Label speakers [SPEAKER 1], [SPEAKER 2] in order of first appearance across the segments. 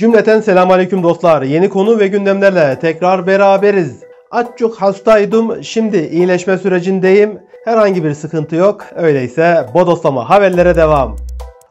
[SPEAKER 1] Cümleten selamünaleyküm dostlar. Yeni konu ve gündemlerle tekrar beraberiz. Az çok hastaydım, şimdi iyileşme sürecindeyim. Herhangi bir sıkıntı yok. Öyleyse bodoslama haberlere devam.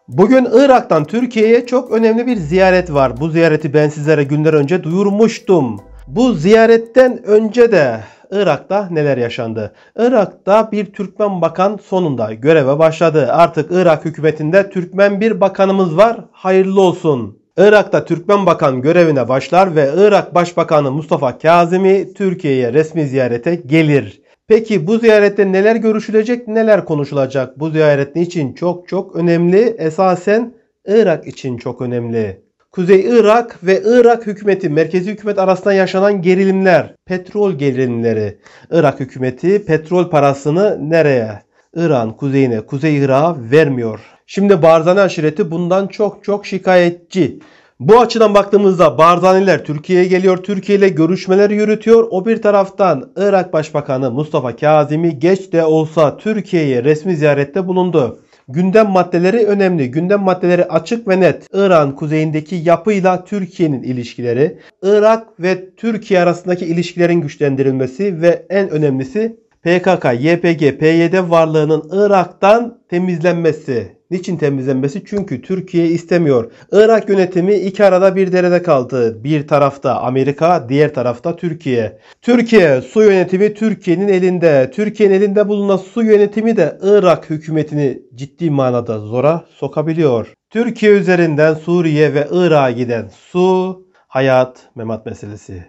[SPEAKER 1] Bugün Irak'tan Türkiye'ye çok önemli bir ziyaret var. Bu ziyareti ben sizlere günler önce duyurmuştum. Bu ziyaretten önce de Irak'ta neler yaşandı? Irak'ta bir Türkmen bakan sonunda göreve başladı. Artık Irak hükümetinde Türkmen bir bakanımız var. Hayırlı olsun. Irak'ta Türkmen Bakan görevine başlar ve Irak Başbakanı Mustafa Kazimi Türkiye'ye resmi ziyarete gelir. Peki bu ziyarette neler görüşülecek, neler konuşulacak? Bu ziyaret için çok çok önemli, esasen Irak için çok önemli. Kuzey Irak ve Irak hükümeti, merkezi hükümet arasında yaşanan gerilimler, petrol gerilimleri. Irak hükümeti petrol parasını nereye? İran kuzeyine, Kuzey Irak'a vermiyor. Şimdi Barzani aşireti bundan çok çok şikayetçi. Bu açıdan baktığımızda Barzaniler Türkiye'ye geliyor, Türkiye ile görüşmeler yürütüyor. O bir taraftan Irak Başbakanı Mustafa Kazimi geç de olsa Türkiye'ye resmi ziyarette bulundu. Gündem maddeleri önemli. Gündem maddeleri açık ve net. İran kuzeyindeki yapıyla Türkiye'nin ilişkileri, Irak ve Türkiye arasındaki ilişkilerin güçlendirilmesi ve en önemlisi PKK, YPG, PYD varlığının Irak'tan temizlenmesi. Niçin temizlenmesi? Çünkü Türkiye istemiyor. Irak yönetimi iki arada bir derede kaldı. Bir tarafta Amerika, diğer tarafta Türkiye. Türkiye su yönetimi Türkiye'nin elinde. Türkiye'nin elinde bulunan su yönetimi de Irak hükümetini ciddi manada zora sokabiliyor. Türkiye üzerinden Suriye ve Irak'a giden su, hayat, memat meselesi.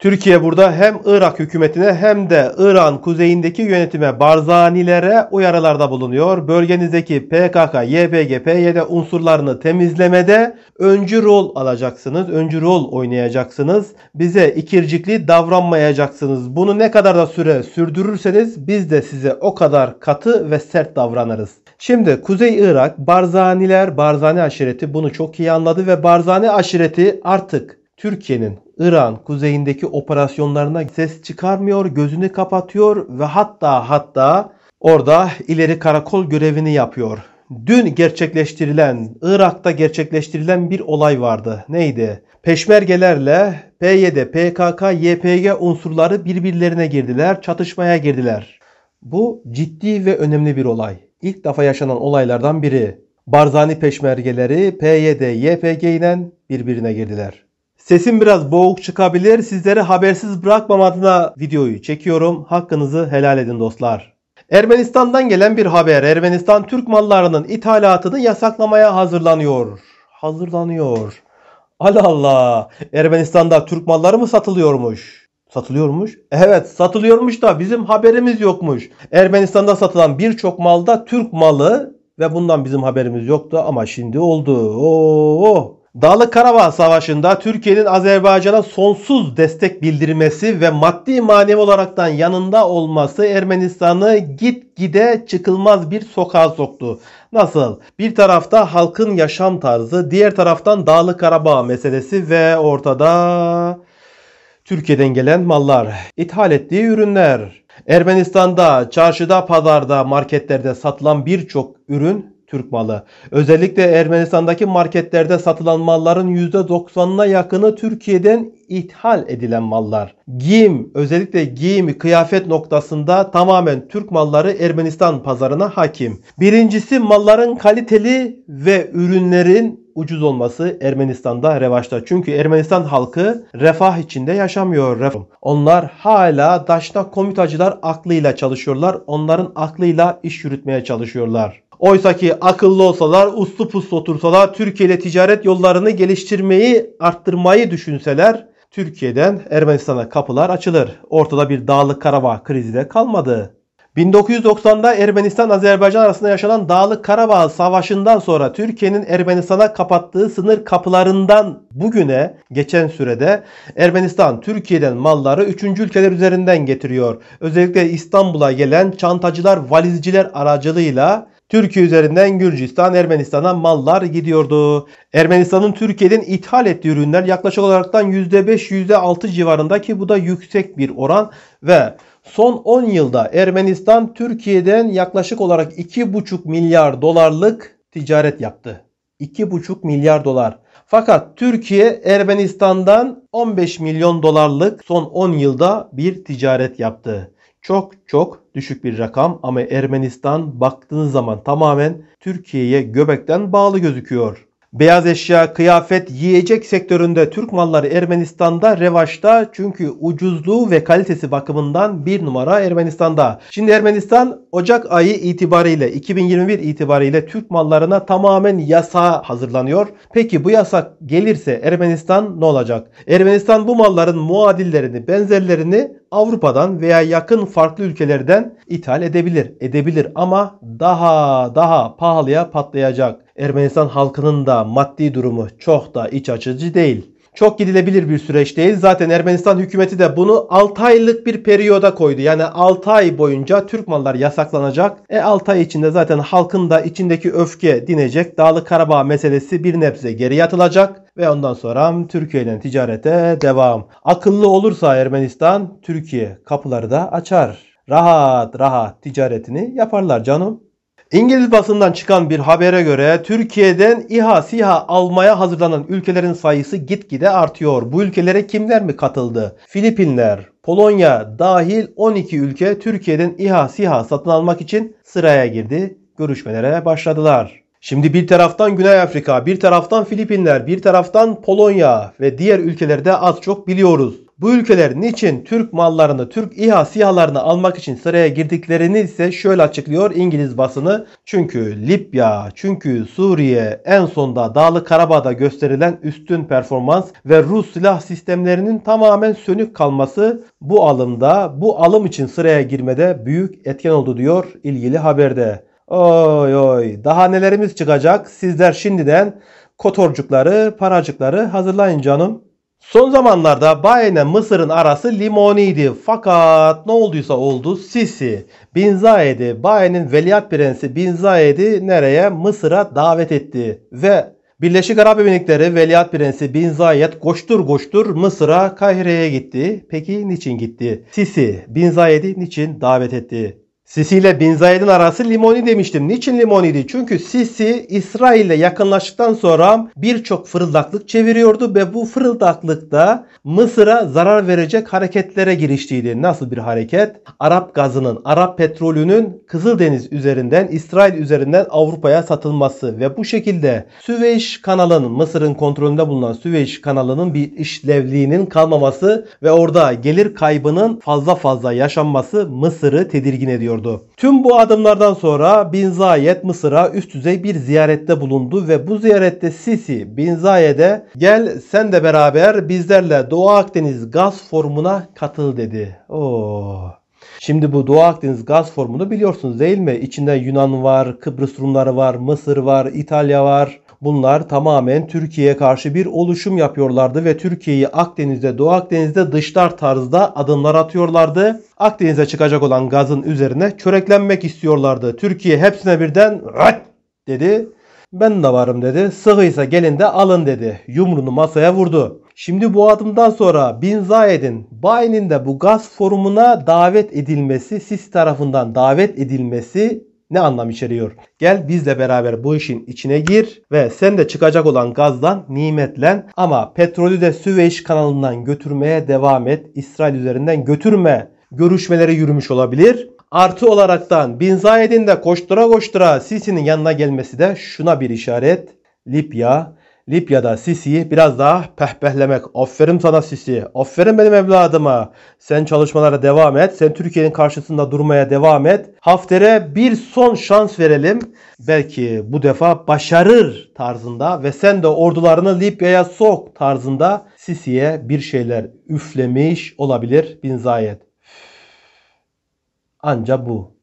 [SPEAKER 1] Türkiye burada hem Irak hükümetine hem de İran kuzeyindeki yönetime Barzanilere uyarılarda bulunuyor. Bölgenizdeki PKK, YPG, PYD unsurlarını temizlemede öncü rol alacaksınız, öncü rol oynayacaksınız. Bize ikircikli davranmayacaksınız. Bunu ne kadar da süre sürdürürseniz biz de size o kadar katı ve sert davranırız. Şimdi Kuzey Irak, Barzaniler, Barzani aşireti bunu çok iyi anladı ve Barzani aşireti artık Türkiye'nin İran kuzeyindeki operasyonlarına ses çıkarmıyor, gözünü kapatıyor ve hatta hatta orada ileri karakol görevini yapıyor. Dün gerçekleştirilen, Irak'ta gerçekleştirilen bir olay vardı. Neydi? Peşmergelerle PYD, PKK, YPG unsurları birbirlerine girdiler, çatışmaya girdiler. Bu ciddi ve önemli bir olay. İlk defa yaşanan olaylardan biri. Barzani peşmergeleri PYD, YPG ile birbirine girdiler. Sesim biraz boğuk çıkabilir. Sizleri habersiz bırakmam adına videoyu çekiyorum. Hakkınızı helal edin dostlar. Ermenistan'dan gelen bir haber. Ermenistan Türk mallarının ithalatını yasaklamaya hazırlanıyor. Hazırlanıyor. Allah Allah. Ermenistan'da Türk malları mı satılıyormuş? Satılıyormuş. Evet satılıyormuş da bizim haberimiz yokmuş. Ermenistan'da satılan birçok malda Türk malı ve bundan bizim haberimiz yoktu ama şimdi oldu. Oo. Dağlık Karabağ Savaşı'nda Türkiye'nin Azerbaycan'a sonsuz destek bildirmesi ve maddi manevi olaraktan yanında olması Ermenistan'ı git gide çıkılmaz bir sokağa soktu. Nasıl? Bir tarafta halkın yaşam tarzı, diğer taraftan Dağlık Karabağ meselesi ve ortada Türkiye'den gelen mallar, ithal ettiği ürünler. Ermenistan'da, çarşıda, pazarda, marketlerde satılan birçok ürün Türk malı. Özellikle Ermenistan'daki marketlerde satılan malların %90'ına yakını Türkiye'den ithal edilen mallar. Giyim, özellikle giyim, kıyafet noktasında tamamen Türk malları Ermenistan pazarına hakim. Birincisi malların kaliteli ve ürünlerin ucuz olması Ermenistan'da revaçta. Çünkü Ermenistan halkı refah içinde yaşamıyor. Onlar hala daşnak komutacılar aklıyla çalışıyorlar. Onların aklıyla iş yürütmeye çalışıyorlar. Oysa ki akıllı olsalar, uslu puslu otursalar, Türkiye ile ticaret yollarını geliştirmeyi, arttırmayı düşünseler Türkiye'den Ermenistan'a kapılar açılır. Ortada bir Dağlık Karabağ krizi de kalmadı. 1990'da Ermenistan-Azerbaycan arasında yaşanan Dağlık Karabağ Savaşı'ndan sonra Türkiye'nin Ermenistan'a kapattığı sınır kapılarından bugüne geçen sürede Ermenistan Türkiye'den malları 3. ülkeler üzerinden getiriyor. Özellikle İstanbul'a gelen çantacılar, valizciler aracılığıyla Türkiye üzerinden Gürcistan, Ermenistan'a mallar gidiyordu. Ermenistan'ın Türkiye'den ithal ettiği ürünler yaklaşık olaraktan %5-%6 civarında ki bu da yüksek bir oran ve Son 10 yılda Ermenistan Türkiye'den yaklaşık olarak 2,5 milyar dolarlık ticaret yaptı. 2,5 milyar dolar. Fakat Türkiye Ermenistan'dan 15 milyon dolarlık son 10 yılda bir ticaret yaptı. Çok çok düşük bir rakam ama Ermenistan baktığınız zaman tamamen Türkiye'ye göbekten bağlı gözüküyor. Beyaz eşya, kıyafet, yiyecek sektöründe Türk malları Ermenistan'da revaçta çünkü ucuzluğu ve kalitesi bakımından bir numara Ermenistan'da. Şimdi Ermenistan Ocak ayı itibariyle 2021 itibariyle Türk mallarına tamamen yasa hazırlanıyor. Peki bu yasak gelirse Ermenistan ne olacak? Ermenistan bu malların muadillerini, benzerlerini Avrupa'dan veya yakın farklı ülkelerden ithal edebilir. Edebilir ama daha daha pahalıya patlayacak. Ermenistan halkının da maddi durumu çok da iç açıcı değil. Çok gidilebilir bir süreç değil. Zaten Ermenistan hükümeti de bunu 6 aylık bir periyoda koydu. Yani 6 ay boyunca Türk mallar yasaklanacak. E 6 ay içinde zaten halkın da içindeki öfke dinecek. Dağlı Karabağ meselesi bir nebze geri atılacak ve ondan sonra Türkiye ile ticarete devam. Akıllı olursa Ermenistan Türkiye kapıları da açar. Rahat rahat ticaretini yaparlar canım. İngiliz basından çıkan bir habere göre Türkiye'den İHA SİHA almaya hazırlanan ülkelerin sayısı gitgide artıyor. Bu ülkelere kimler mi katıldı? Filipinler, Polonya dahil 12 ülke Türkiye'den İHA SİHA satın almak için sıraya girdi. Görüşmelere başladılar. Şimdi bir taraftan Güney Afrika, bir taraftan Filipinler, bir taraftan Polonya ve diğer ülkelerde az çok biliyoruz. Bu ülkeler niçin Türk mallarını, Türk İHA SİHA'larını almak için sıraya girdiklerini ise şöyle açıklıyor İngiliz basını. Çünkü Libya, çünkü Suriye en sonda Dağlı Karabağ'da gösterilen üstün performans ve Rus silah sistemlerinin tamamen sönük kalması bu alımda, bu alım için sıraya girmede büyük etken oldu diyor ilgili haberde. Oy oy daha nelerimiz çıkacak sizler şimdiden kotorcukları, paracıkları hazırlayın canım. Son zamanlarda Bayern'le Mısır'ın arası limoniydi. Fakat ne olduysa oldu Sisi Bin Zayed'i Bayern'in veliaht prensi Bin Zayed'i nereye? Mısır'a davet etti. Ve Birleşik Arap Emirlikleri Veliaht Prensi Bin Zayed koştur koştur Mısır'a Kahire'ye gitti. Peki niçin gitti? Sisi Bin Zayed'i niçin davet etti? Sisi ile Bin Zayed'in arası Limoni demiştim. Niçin Limoni'ydi? Çünkü Sisi İsrail ile yakınlaştıktan sonra birçok fırıldaklık çeviriyordu ve bu fırıldaklıkta Mısır'a zarar verecek hareketlere giriştiydi. Nasıl bir hareket? Arap gazının, Arap petrolünün Kızıldeniz üzerinden, İsrail üzerinden Avrupa'ya satılması ve bu şekilde Süveyş kanalının, Mısır'ın kontrolünde bulunan Süveyş kanalının bir işlevliğinin kalmaması ve orada gelir kaybının fazla fazla yaşanması Mısır'ı tedirgin ediyor ediyordu. Tüm bu adımlardan sonra Bin Zayed Mısır'a üst düzey bir ziyarette bulundu ve bu ziyarette Sisi Bin Zayed'e gel sen de beraber bizlerle Doğu Akdeniz gaz formuna katıl dedi. Oo. Şimdi bu Doğu Akdeniz gaz formunu biliyorsunuz değil mi? İçinde Yunan var, Kıbrıs Rumları var, Mısır var, İtalya var. Bunlar tamamen Türkiye'ye karşı bir oluşum yapıyorlardı ve Türkiye'yi Akdeniz'de, Doğu Akdeniz'de dışlar tarzda adımlar atıyorlardı. Akdeniz'e çıkacak olan gazın üzerine çöreklenmek istiyorlardı. Türkiye hepsine birden dedi. Ben de varım dedi. Sıhıysa gelin de alın dedi. Yumruğunu masaya vurdu. Şimdi bu adımdan sonra Bin Zayed'in Bayi'nin de bu gaz forumuna davet edilmesi, SİS tarafından davet edilmesi ne anlam içeriyor? Gel bizle beraber bu işin içine gir ve sen de çıkacak olan gazdan nimetlen ama petrolü de Süveyş kanalından götürmeye devam et. İsrail üzerinden götürme görüşmeleri yürümüş olabilir. Artı olaraktan Bin Zayed'in de koştura koştura Sisi'nin yanına gelmesi de şuna bir işaret. Libya Libya'da Sisi'yi biraz daha pehpehlemek. Aferin sana Sisi. Aferin benim evladıma. Sen çalışmalara devam et. Sen Türkiye'nin karşısında durmaya devam et. Hafter'e bir son şans verelim. Belki bu defa başarır tarzında ve sen de ordularını Libya'ya sok tarzında Sisi'ye bir şeyler üflemiş olabilir Bin Zayed. Anca bu.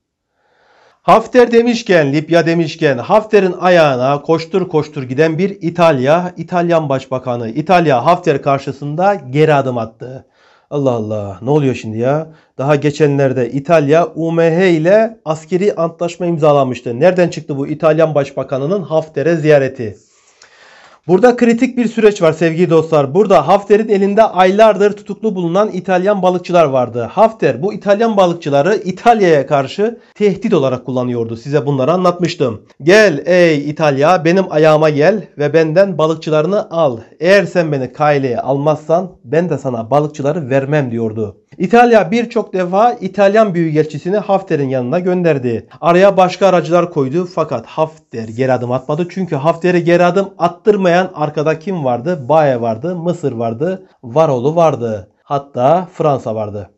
[SPEAKER 1] Hafter demişken, Libya demişken Hafter'in ayağına koştur koştur giden bir İtalya, İtalyan Başbakanı İtalya Hafter karşısında geri adım attı. Allah Allah ne oluyor şimdi ya? Daha geçenlerde İtalya UMH ile askeri antlaşma imzalamıştı. Nereden çıktı bu İtalyan Başbakanı'nın Hafter'e ziyareti? Burada kritik bir süreç var sevgili dostlar. Burada Hafter'in elinde aylardır tutuklu bulunan İtalyan balıkçılar vardı. Hafter bu İtalyan balıkçıları İtalya'ya karşı tehdit olarak kullanıyordu. Size bunları anlatmıştım. Gel ey İtalya benim ayağıma gel ve benden balıkçılarını al. Eğer sen beni kaileye almazsan ben de sana balıkçıları vermem diyordu. İtalya birçok defa İtalyan büyükelçisini Hafter'in yanına gönderdi. Araya başka aracılar koydu fakat Hafter geri adım atmadı. Çünkü Hafter'e geri adım attırmaya olmayan arkada kim vardı? Baye vardı, Mısır vardı, Varolu vardı. Hatta Fransa vardı.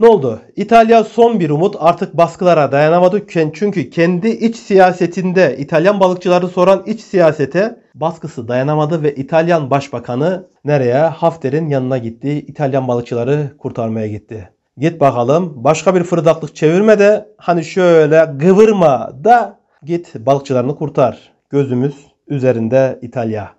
[SPEAKER 1] Ne oldu? İtalya son bir umut artık baskılara dayanamadı. Çünkü kendi iç siyasetinde İtalyan balıkçıları soran iç siyasete baskısı dayanamadı ve İtalyan Başbakanı nereye? Hafter'in yanına gitti. İtalyan balıkçıları kurtarmaya gitti. Git bakalım başka bir fırıldaklık çevirme de hani şöyle gıvırma da git balıkçılarını kurtar. Gözümüz üzerinde İtalya.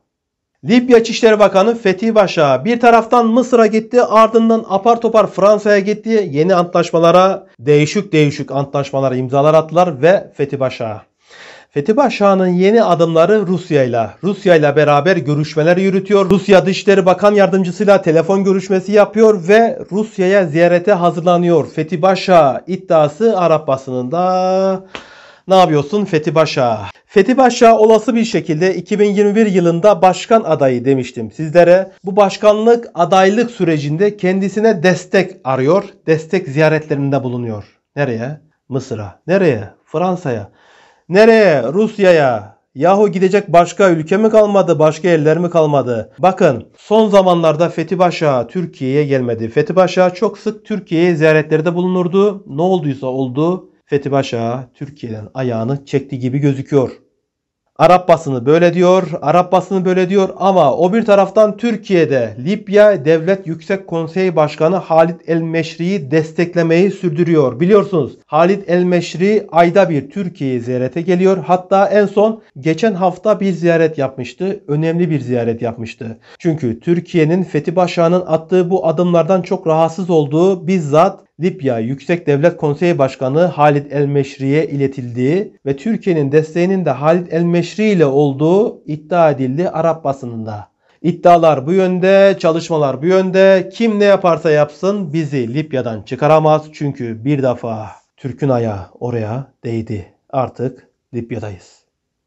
[SPEAKER 1] Libya İçişleri Bakanı Fethi Başa, bir taraftan Mısır'a gitti ardından apar topar Fransa'ya gitti. Yeni antlaşmalara değişik değişik antlaşmalara imzalar attılar ve Fethi Başa. Fethi Başa'nın yeni adımları Rusya ile. Rusya ile beraber görüşmeler yürütüyor. Rusya Dışişleri Bakan Yardımcısıyla telefon görüşmesi yapıyor ve Rusya'ya ziyarete hazırlanıyor. Fethi Başa iddiası Arap basınında. Ne yapıyorsun Fethi Başa? Fethi Paşa olası bir şekilde 2021 yılında başkan adayı demiştim sizlere. Bu başkanlık adaylık sürecinde kendisine destek arıyor. Destek ziyaretlerinde bulunuyor. Nereye? Mısır'a. Nereye? Fransa'ya. Nereye? Rusya'ya. Yahu gidecek başka ülke mi kalmadı, başka yerler mi kalmadı? Bakın son zamanlarda Fethi Paşa Türkiye'ye gelmedi. Fethi Paşa çok sık Türkiye'ye ziyaretlerde bulunurdu. Ne olduysa oldu Fethi Paşa Türkiye'den ayağını çekti gibi gözüküyor. Arap basını böyle diyor, Arap basını böyle diyor ama o bir taraftan Türkiye'de Libya Devlet Yüksek Konsey Başkanı Halit El Meşri'yi desteklemeyi sürdürüyor. Biliyorsunuz Halit El Meşri ayda bir Türkiye'yi ziyarete geliyor. Hatta en son geçen hafta bir ziyaret yapmıştı. Önemli bir ziyaret yapmıştı. Çünkü Türkiye'nin Fethi Başa'nın attığı bu adımlardan çok rahatsız olduğu bizzat Libya Yüksek Devlet Konseyi Başkanı Halit El-Meşri'ye iletildiği ve Türkiye'nin desteğinin de Halit El-Meşri ile olduğu iddia edildi Arap basınında. İddialar bu yönde, çalışmalar bu yönde. Kim ne yaparsa yapsın bizi Libya'dan çıkaramaz. Çünkü bir defa Türk'ün ayağı oraya değdi. Artık Libya'dayız.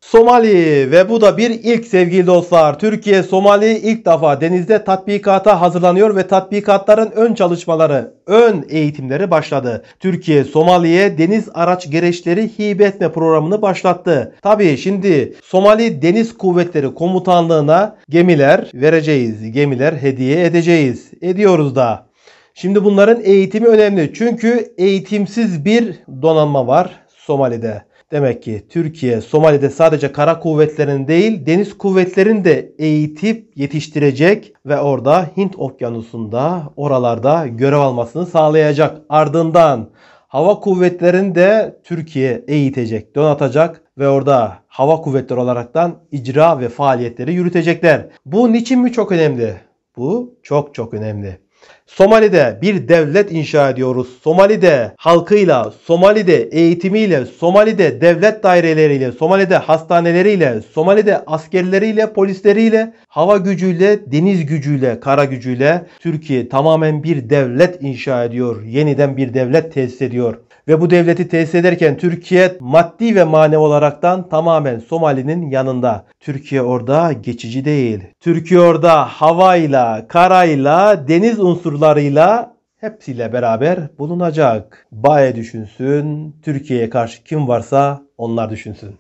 [SPEAKER 1] Somali ve bu da bir ilk sevgili dostlar. Türkiye Somali ilk defa denizde tatbikata hazırlanıyor ve tatbikatların ön çalışmaları, ön eğitimleri başladı. Türkiye Somali'ye deniz araç gereçleri hibe etme programını başlattı. Tabi şimdi Somali Deniz Kuvvetleri Komutanlığı'na gemiler vereceğiz. Gemiler hediye edeceğiz. Ediyoruz da. Şimdi bunların eğitimi önemli. Çünkü eğitimsiz bir donanma var Somali'de. Demek ki Türkiye Somali'de sadece kara kuvvetlerinin değil deniz kuvvetlerini de eğitip yetiştirecek ve orada Hint okyanusunda oralarda görev almasını sağlayacak. Ardından hava kuvvetlerini de Türkiye eğitecek, donatacak ve orada hava kuvvetleri olaraktan icra ve faaliyetleri yürütecekler. Bu niçin mi çok önemli? Bu çok çok önemli. Somali'de bir devlet inşa ediyoruz. Somali'de halkıyla, Somali'de eğitimiyle, Somali'de devlet daireleriyle, Somali'de hastaneleriyle, Somali'de askerleriyle, polisleriyle, hava gücüyle, deniz gücüyle, kara gücüyle Türkiye tamamen bir devlet inşa ediyor. Yeniden bir devlet tesis ediyor ve bu devleti tesis ederken Türkiye maddi ve manevi olaraktan tamamen Somali'nin yanında. Türkiye orada geçici değil. Türkiye orada havayla, karayla, deniz unsurlarıyla hepsiyle beraber bulunacak. Baye düşünsün, Türkiye'ye karşı kim varsa onlar düşünsün.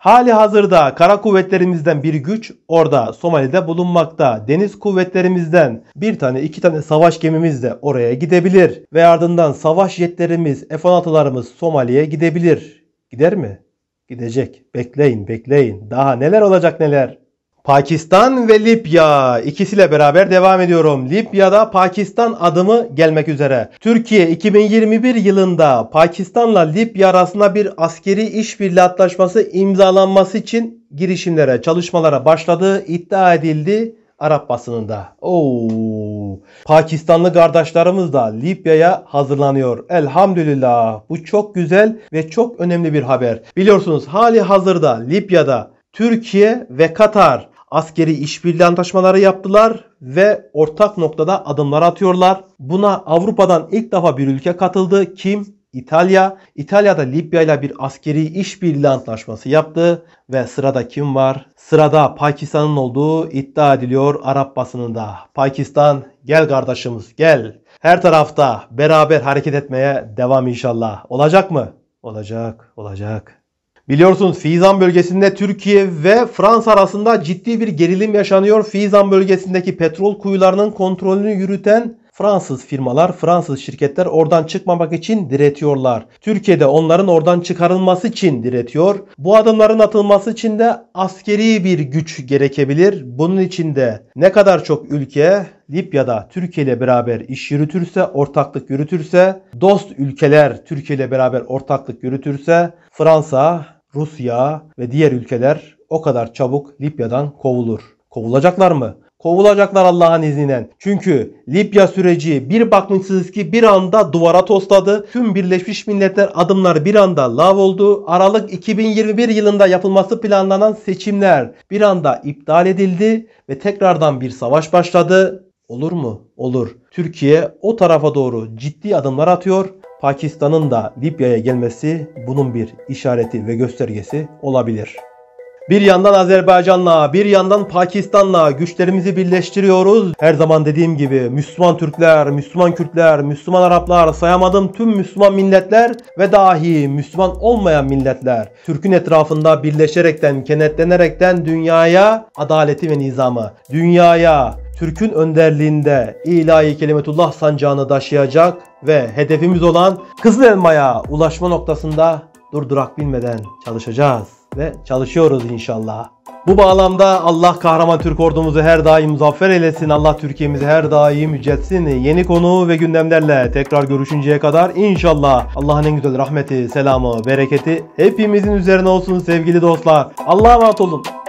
[SPEAKER 1] Hali hazırda kara kuvvetlerimizden bir güç orada Somali'de bulunmakta. Deniz kuvvetlerimizden bir tane iki tane savaş gemimiz de oraya gidebilir. Ve ardından savaş jetlerimiz F-16'larımız Somali'ye gidebilir. Gider mi? Gidecek. Bekleyin bekleyin. Daha neler olacak neler. Pakistan ve Libya ikisiyle beraber devam ediyorum. Libya'da Pakistan adımı gelmek üzere. Türkiye 2021 yılında Pakistan'la Libya arasında bir askeri işbirliği antlaşması imzalanması için girişimlere, çalışmalara başladığı iddia edildi Arap basınında. Oo. Pakistanlı kardeşlerimiz de Libya'ya hazırlanıyor. Elhamdülillah. Bu çok güzel ve çok önemli bir haber. Biliyorsunuz hali hazırda Libya'da Türkiye ve Katar askeri işbirliği antlaşmaları yaptılar ve ortak noktada adımlar atıyorlar. Buna Avrupa'dan ilk defa bir ülke katıldı. Kim? İtalya. İtalya'da Libya ile bir askeri işbirliği antlaşması yaptı ve sırada kim var? Sırada Pakistan'ın olduğu iddia ediliyor Arap basınında. Pakistan gel kardeşimiz gel. Her tarafta beraber hareket etmeye devam inşallah. Olacak mı? Olacak, olacak. Biliyorsunuz Fizan bölgesinde Türkiye ve Fransa arasında ciddi bir gerilim yaşanıyor. Fizan bölgesindeki petrol kuyularının kontrolünü yürüten Fransız firmalar, Fransız şirketler oradan çıkmamak için diretiyorlar. Türkiye'de onların oradan çıkarılması için diretiyor. Bu adımların atılması için de askeri bir güç gerekebilir. Bunun için de ne kadar çok ülke Libya'da Türkiye ile beraber iş yürütürse, ortaklık yürütürse, dost ülkeler Türkiye ile beraber ortaklık yürütürse Fransa, Rusya ve diğer ülkeler o kadar çabuk Libya'dan kovulur. Kovulacaklar mı? Kovulacaklar Allah'ın izniyle. Çünkü Libya süreci bir bakmışsınız ki bir anda duvara tosladı. Tüm Birleşmiş Milletler adımları bir anda lav oldu. Aralık 2021 yılında yapılması planlanan seçimler bir anda iptal edildi ve tekrardan bir savaş başladı. Olur mu? Olur. Türkiye o tarafa doğru ciddi adımlar atıyor. Pakistan'ın da Libya'ya gelmesi bunun bir işareti ve göstergesi olabilir. Bir yandan Azerbaycan'la, bir yandan Pakistan'la güçlerimizi birleştiriyoruz. Her zaman dediğim gibi Müslüman Türkler, Müslüman Kürtler, Müslüman Araplar, sayamadığım tüm Müslüman milletler ve dahi Müslüman olmayan milletler Türk'ün etrafında birleşerekten, kenetlenerekten dünyaya adaleti ve nizamı, dünyaya Türk'ün önderliğinde ilahi kelimetullah sancağını taşıyacak ve hedefimiz olan Kızıl Elma'ya ulaşma noktasında durdurak bilmeden çalışacağız ve çalışıyoruz inşallah. Bu bağlamda Allah kahraman Türk ordumuzu her daim muzaffer eylesin. Allah Türkiye'mizi her daim yüceltsin. Yeni konu ve gündemlerle tekrar görüşünceye kadar inşallah Allah'ın en güzel rahmeti, selamı, bereketi hepimizin üzerine olsun sevgili dostlar. Allah'a emanet olun.